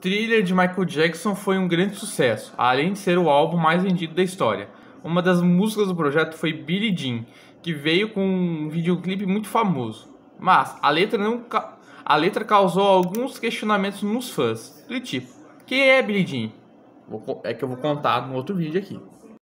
Thriller de Michael Jackson foi um grande sucesso, além de ser o álbum mais vendido da história. Uma das músicas do projeto foi Billie Jean, que veio com um videoclipe muito famoso. Mas a letra não ca... a letra causou alguns questionamentos nos fãs, do tipo: "Quem é Billie Jean?" É que eu vou contar no outro vídeo aqui.